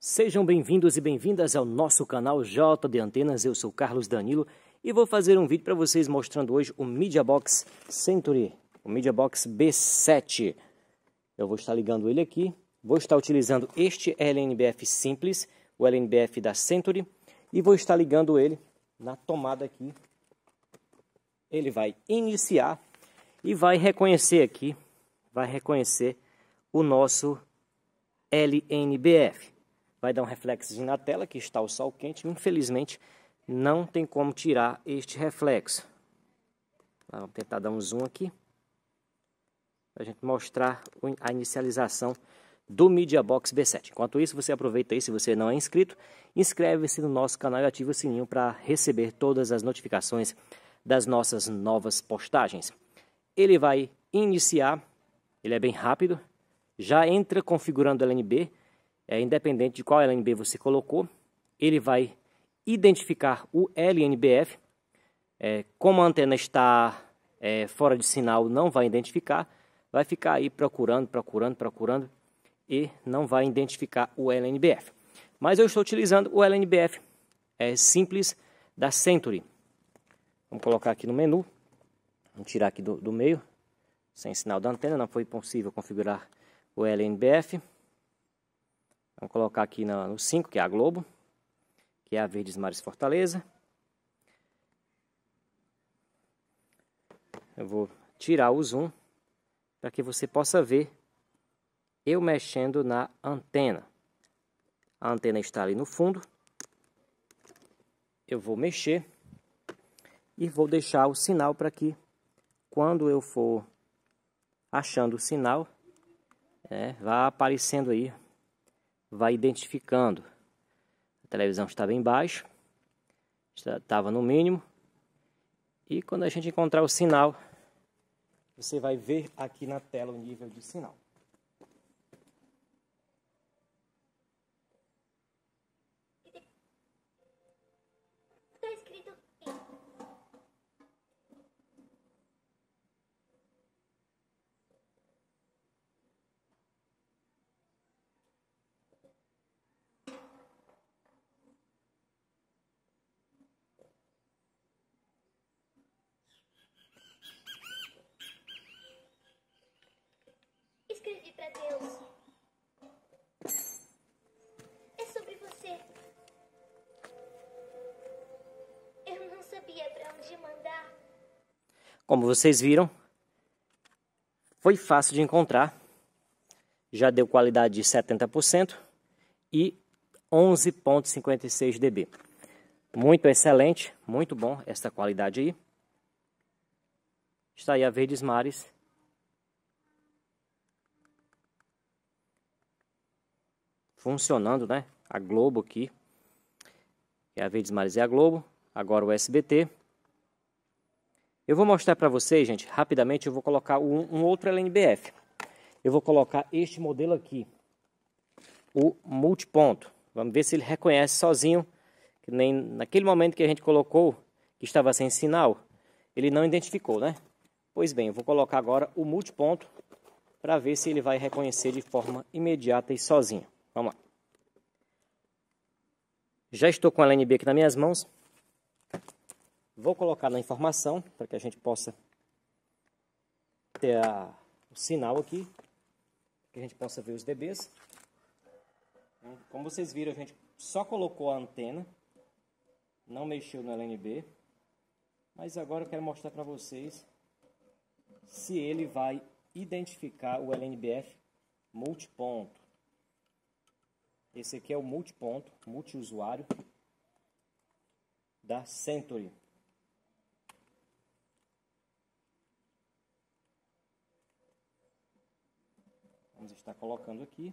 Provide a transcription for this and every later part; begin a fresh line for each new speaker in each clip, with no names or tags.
Sejam bem-vindos e bem-vindas ao nosso canal J de Antenas. Eu sou Carlos Danilo e vou fazer um vídeo para vocês mostrando hoje o Media Box Century, o Media Box B7. Eu vou estar ligando ele aqui, vou estar utilizando este LNBF simples, o LNBF da Century, e vou estar ligando ele na tomada aqui. Ele vai iniciar e vai reconhecer aqui, vai reconhecer o nosso LNBF vai dar um reflexo na tela, que está o sol quente. Infelizmente, não tem como tirar este reflexo. Vamos tentar dar um zoom aqui. Para a gente mostrar a inicialização do Media Box B7. Enquanto isso, você aproveita aí, se você não é inscrito, inscreve-se no nosso canal e ativa o sininho para receber todas as notificações das nossas novas postagens. Ele vai iniciar, ele é bem rápido, já entra configurando o LNB, é, independente de qual LNB você colocou, ele vai identificar o LNBF. É, como a antena está é, fora de sinal, não vai identificar, vai ficar aí procurando, procurando, procurando e não vai identificar o LNBF. Mas eu estou utilizando o LNBF é, simples da Century. Vamos colocar aqui no menu, vamos tirar aqui do, do meio, sem sinal da antena, não foi possível configurar o LNBF. Vamos colocar aqui no 5, que é a Globo, que é a Verdes Mares Fortaleza. Eu vou tirar o zoom para que você possa ver eu mexendo na antena. A antena está ali no fundo. Eu vou mexer e vou deixar o sinal para que quando eu for achando o sinal, é, vá aparecendo aí vai identificando. A televisão estava embaixo, estava no mínimo. E quando a gente encontrar o sinal, você vai ver aqui na tela o nível de sinal. Como vocês viram, foi fácil de encontrar, já deu qualidade de 70% e 11.56 dB. Muito excelente, muito bom essa qualidade aí. Está aí a Verdes Mares. Funcionando, né? A Globo aqui. É a Verdes Mares e a Globo. Agora o SBT. Eu vou mostrar para vocês, gente, rapidamente, eu vou colocar um, um, outro LNBF. Eu vou colocar este modelo aqui, o multiponto. Vamos ver se ele reconhece sozinho, que nem naquele momento que a gente colocou, que estava sem sinal, ele não identificou, né? Pois bem, eu vou colocar agora o multiponto para ver se ele vai reconhecer de forma imediata e sozinho. Vamos lá. Já estou com a LNB aqui nas minhas mãos. Vou colocar na informação para que a gente possa ter a, o sinal aqui, que a gente possa ver os dBs. Como vocês viram, a gente só colocou a antena, não mexeu no LNB, mas agora eu quero mostrar para vocês se ele vai identificar o LNBF multiponto. Esse aqui é o multiponto, multiusuário da Century. Vamos estar colocando aqui.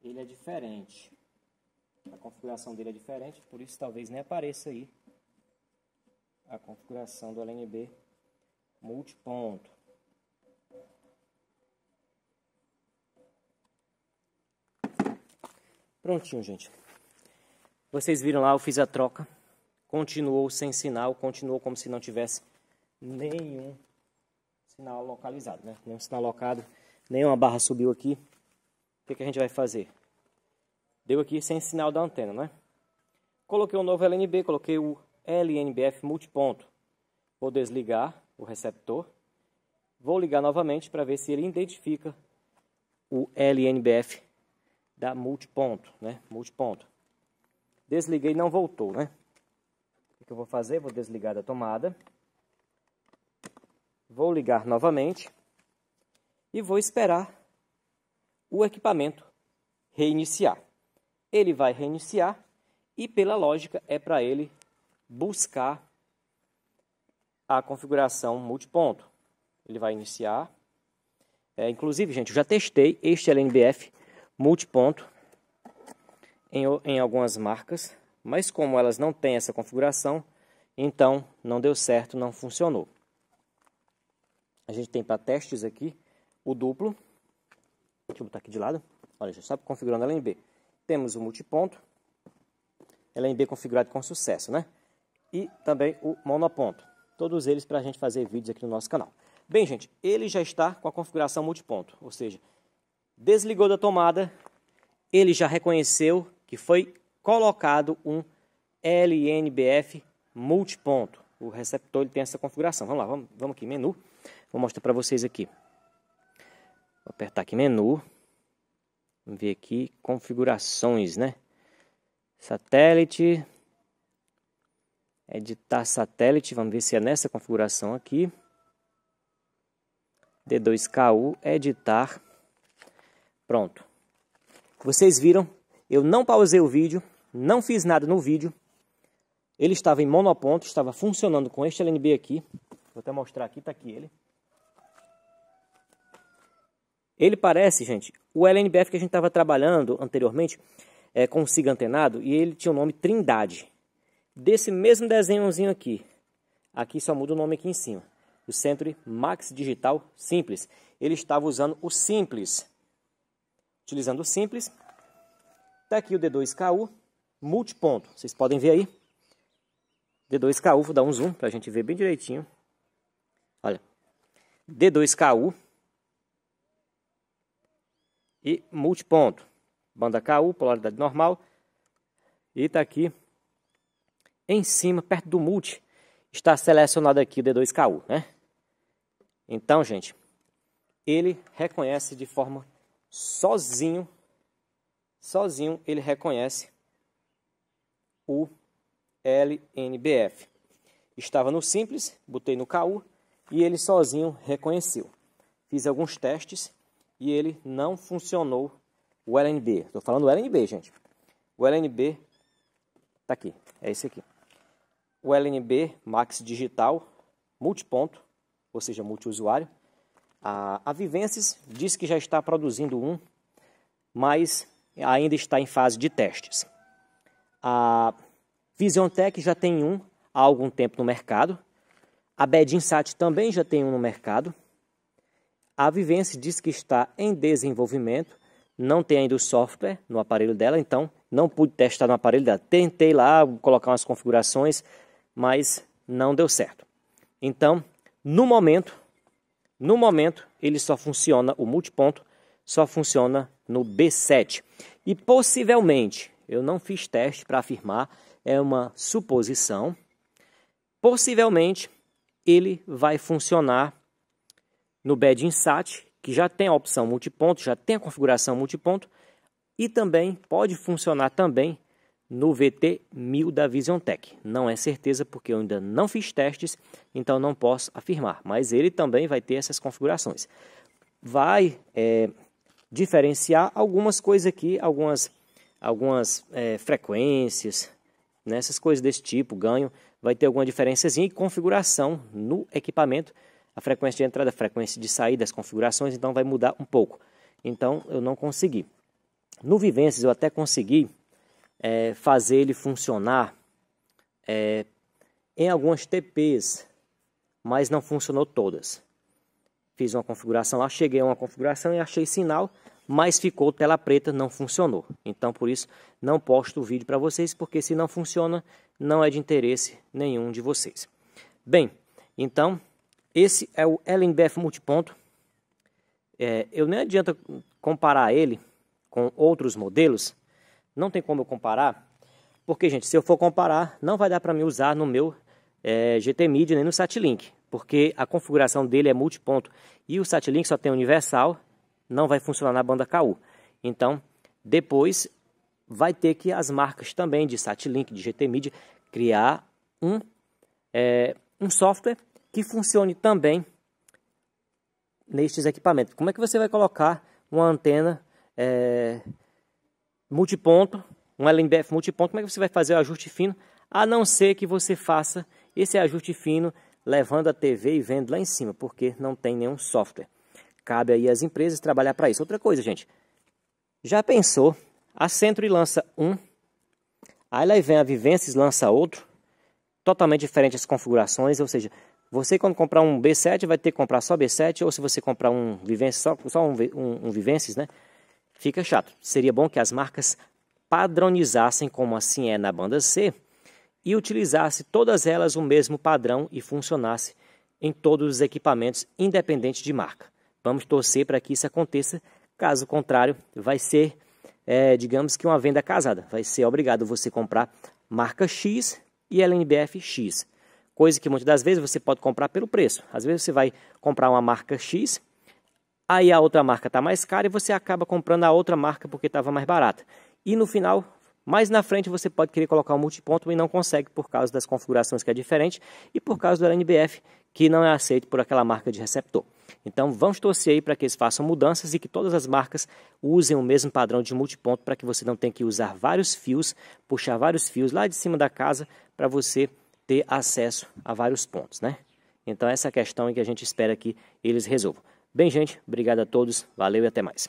Ele é diferente. A configuração dele é diferente, por isso talvez nem apareça aí a configuração do LNB multiponto. Prontinho, gente. Vocês viram lá, eu fiz a troca. Continuou sem sinal, continuou como se não tivesse nenhum sinal localizado, né? Nenhum sinal locado, nenhuma barra subiu aqui. O que, que a gente vai fazer? Deu aqui sem sinal da antena, né? Coloquei um novo LNB, coloquei o LNBF multiponto. Vou desligar o receptor. Vou ligar novamente para ver se ele identifica o LNBF da multiponto, né? Multiponto. Desliguei, não voltou, né? O que eu vou fazer? Vou desligar da tomada. Vou ligar novamente e vou esperar o equipamento reiniciar. Ele vai reiniciar e, pela lógica, é para ele buscar a configuração multiponto. Ele vai iniciar. É, inclusive, gente, eu já testei este LNBF multiponto em, em algumas marcas, mas como elas não têm essa configuração, então não deu certo, não funcionou a gente tem para testes aqui o duplo. Deixa eu botar aqui de lado. Olha, já está configurando a LNB. Temos o multiponto, LNB é configurado com sucesso, né? E também o monoponto. Todos eles para a gente fazer vídeos aqui no nosso canal. Bem, gente, ele já está com a configuração multiponto, ou seja, desligou da tomada, ele já reconheceu que foi colocado um LNBF multiponto o receptor ele tem essa configuração. Vamos lá, vamos, vamos aqui, menu. Vou mostrar para vocês aqui. Vou apertar aqui menu. Vamos ver aqui configurações, né? Satélite. Editar satélite, vamos ver se é nessa configuração aqui. D2KU, editar. Pronto. Vocês viram? Eu não pausei o vídeo, não fiz nada no vídeo. Ele estava em monoponto, estava funcionando com este LNB aqui. Vou até mostrar aqui, está aqui ele. Ele parece, gente, o LNBF que a gente estava trabalhando anteriormente é, com o SIG antenado e ele tinha o nome Trindade. Desse mesmo desenhozinho aqui. Aqui só muda o nome aqui em cima. O Century Max Digital Simples. Ele estava usando o Simples. Utilizando o Simples. Está aqui o D2KU multiponto. Vocês podem ver aí. D2KU, vou dar um zoom para a gente ver bem direitinho. Olha, D2KU e multiponto. Banda KU, polaridade normal. E está aqui em cima, perto do multi, está selecionado aqui o D2KU, né? Então, gente, ele reconhece de forma sozinho, sozinho ele reconhece o LNBF. Estava no simples, botei no KU e ele sozinho reconheceu. Fiz alguns testes e ele não funcionou o LNB. Estou falando LNB, gente. O LNB está aqui, é esse aqui. O LNB Max Digital multiponto, ou seja, multiusuário. A, a Vivences diz que já está produzindo um, mas ainda está em fase de testes. A Visiontech já tem um há algum tempo no mercado. A Bedinsat também já tem um no mercado. A Vivense diz que está em desenvolvimento, não tem ainda o software no aparelho dela, então não pude testar no aparelho dela. Tentei lá colocar umas configurações, mas não deu certo. Então, no momento, no momento, ele só funciona, o multiponto só funciona no B7. E possivelmente, eu não fiz teste para afirmar é uma suposição. Possivelmente ele vai funcionar no Bad insat, que já tem a opção multiponto, já tem a configuração multiponto e também pode funcionar também no VT 1000 da VisionTech. Não é certeza porque eu ainda não fiz testes, então não posso afirmar, mas ele também vai ter essas configurações. Vai é, diferenciar algumas coisas aqui, algumas, algumas é, frequências, né? essas coisas desse tipo, ganho, vai ter alguma diferença e configuração no equipamento, a frequência de entrada, a frequência de saída, as configurações, então vai mudar um pouco. Então eu não consegui. No Vivências eu até consegui é, fazer ele funcionar é, em algumas TPs, mas não funcionou todas. Fiz uma configuração lá, cheguei a uma configuração e achei sinal, mas ficou tela preta, não funcionou. Então, por isso, não posto o vídeo para vocês, porque se não funciona, não é de interesse nenhum de vocês. Bem, então, esse é o LNBF multiponto. É, eu nem adianta comparar ele com outros modelos, não tem como eu comparar, porque, gente, se eu for comparar, não vai dar para mim usar no meu é, GT Media nem no Satlink, porque a configuração dele é multiponto e o Satlink só tem universal não vai funcionar na banda KU. Então, depois vai ter que as marcas também de Satlink, de GT Media, criar um, é, um software que funcione também nestes equipamentos. Como é que você vai colocar uma antena é, multiponto, um LNBF multiponto, como é que você vai fazer o ajuste fino, a não ser que você faça esse ajuste fino levando a TV e vendo lá em cima, porque não tem nenhum software. Cabe aí às empresas trabalhar para isso. Outra coisa, gente. Já pensou? A Century lança um, aí lá vem a Vivensis lança outro, totalmente diferente as configurações, ou seja, você quando comprar um B7 vai ter que comprar só B7, ou se você comprar um Vivensis, só, só um, um, um Vivensis, né? Fica chato. Seria bom que as marcas padronizassem como assim é na banda C e utilizasse todas elas o mesmo padrão e funcionasse em todos os equipamentos, independente de marca. Vamos torcer para que isso aconteça. Caso contrário, vai ser, é, digamos que uma venda casada. Vai ser obrigado você comprar marca X e LNBF X. Coisa que muitas das vezes você pode comprar pelo preço. Às vezes você vai comprar uma marca X, aí a outra marca está mais cara e você acaba comprando a outra marca porque estava mais barata. E no final, mais na frente, você pode querer colocar o um multiponto e não consegue por causa das configurações que é diferente e por causa do LNBF, que não é aceito por aquela marca de receptor. Então vamos torcer aí para que eles façam mudanças e que todas as marcas usem o mesmo padrão de multiponto para que você não tenha que usar vários fios, puxar vários fios lá de cima da casa para você ter acesso a vários pontos, né? Então essa questão é que a gente espera que eles resolvam. Bem, gente, obrigado a todos, valeu e até mais.